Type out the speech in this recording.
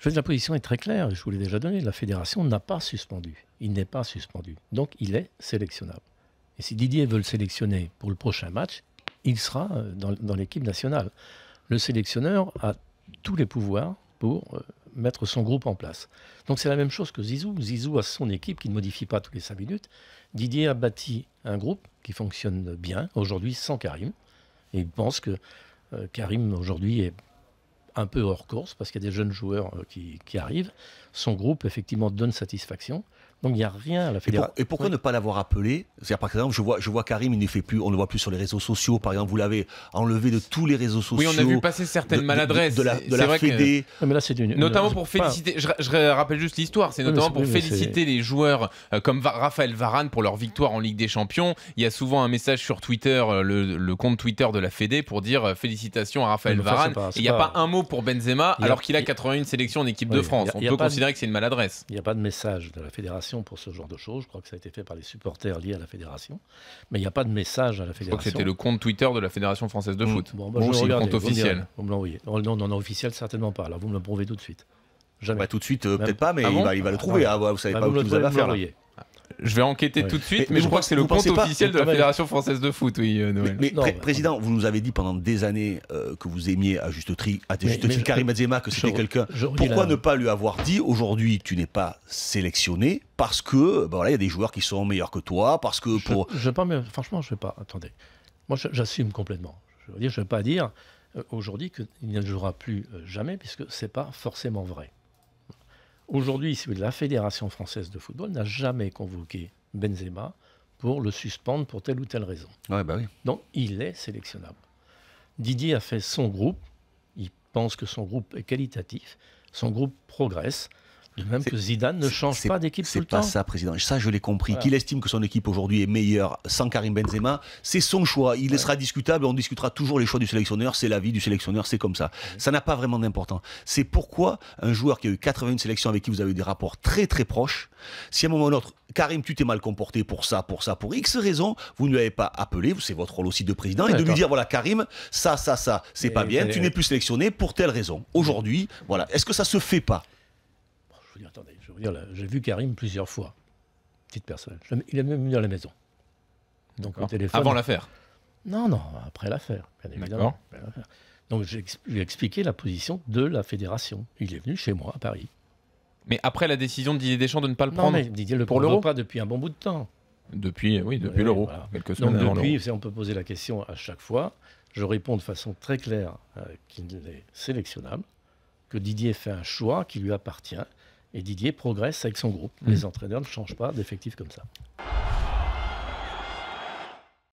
Je la position est très claire, je vous l'ai déjà donné. La fédération n'a pas suspendu. Il n'est pas suspendu. Donc il est sélectionnable. Et si Didier veut le sélectionner pour le prochain match, il sera euh, dans, l'équipe nationale. Le sélectionneur a tous les pouvoirs pour euh, mettre son groupe en place. Donc c'est la même chose que Zizou. Zizou a son équipe qui ne modifie pas tous les cinq minutes. Didier a bâti un groupe qui fonctionne bien, aujourd'hui sans Karim. Et il pense que euh, Karim, aujourd'hui, est un peu hors course parce qu'il y a des jeunes joueurs euh, qui, qui, arrivent. Son groupe, effectivement, donne satisfaction. Donc il n'y a rien à la fédération. Et, pourquoi ne pas l'avoir appelé cest par exemple, je vois, je Karim, il plus, on ne le voit plus sur les réseaux sociaux. Par exemple, vous l'avez enlevé de tous les réseaux sociaux. Oui, on a vu passer certaines maladresses. De, la, Fédé. c'est Notamment pour féliciter, je, rappelle juste l'histoire, c'est notamment pour féliciter les joueurs euh, comme Raphaël Varane pour leur victoire en Ligue des Champions. Il y a souvent un message sur Twitter, euh, le, compte Twitter de la Fédé, pour dire euh, félicitations à Raphaël Varane. et il n'y a pas... un mot pour Benzema, alors qu'il a 81 sélections en équipe de France. On peut considérer que c'est une maladresse. Il n'y a pas de message de la fédération pour ce genre de choses. Je crois que ça a été fait par les supporters liés à la fédération. Mais il n'y a pas de message à la fédération. Je crois que c'était le compte Twitter de la Fédération française de mmh. foot. Bon, le bah, compte officiel. Vous me l'envoyez. Oh, non, non, non, officiel, certainement pas. Alors vous me le prouvez tout de suite. Jamais. Bah, tout de suite, euh, peut-être pas, mais ah il, va, le ah trouver. Hein, vous savez bah, pas où vous avez affaire. Je vais enquêter tout de suite, mais, je crois que c'est le compte officiel de ah la Fédération française de foot, oui, euh, Noël. Mais, président, vous nous avez dit pendant des années euh, que vous aimiez à juste titre Karim Benzema, que c'était quelqu'un. Pourquoi ne pas lui avoir dit aujourd'hui, tu n'es pas sélectionné parce que ben il y a des joueurs qui sont meilleurs que toi, parce que pour. Je, pas, franchement, je ne vais pas. Attendez, moi, j'assume complètement. Je veux dire, je ne vais pas dire euh, aujourd'hui qu'il ne jouera plus jamais, puisque c'est pas forcément vrai. Aujourd'hui, la Fédération française de football n'a jamais convoqué Benzema pour le suspendre pour telle ou telle raison. Bah Donc il est sélectionnable. Didier a fait son groupe, il pense que son groupe est qualitatif, son groupe progresse, de Même que Zidane ne change pas d'équipe tout le temps. C'est pas ça, président. Ça, je l'ai compris. Qu'il estime que son équipe aujourd'hui est meilleure sans Karim Benzema, c'est son choix. Il sera discutable. On discutera toujours les choix du sélectionneur. C'est l'avis du sélectionneur. C'est comme ça. Ça n'a pas vraiment d'importance. C'est pourquoi un joueur qui a eu 81 sélections avec qui vous avez eu des rapports très très proches, si à un moment ou autre, Karim, tu t'es mal comporté pour ça, pour ça, pour X raisons, vous ne l'avez pas appelé. C'est votre rôle aussi de président et de lui dire voilà, Karim, ça, ça, ça, c'est pas bien. Ben, tu n'es plus sélectionné pour telle raison. Aujourd'hui, voilà. Est-ce que ça se fait pas attendez, j'ai vu Karim plusieurs fois, petite personne. il est même venu à la maison. Donc au téléphone. Avant l'affaire Non, non, après l'affaire, évidemment. Donc j'ai expliqué la position de la fédération. Il est venu chez moi à Paris. Mais après la décision de Didier Deschamps de ne pas le non, mais Didier le prend pas depuis un bon bout de temps. Depuis, oui, depuis l'euro, quelques semaines depuis, on peut poser la question à chaque fois. Je réponds de façon très claire euh, qu'il est sélectionnable, que Didier fait un choix qui lui appartient et Didier progresse avec son groupe. Mm. Les entraîneurs ne changent pas d'effectif comme ça.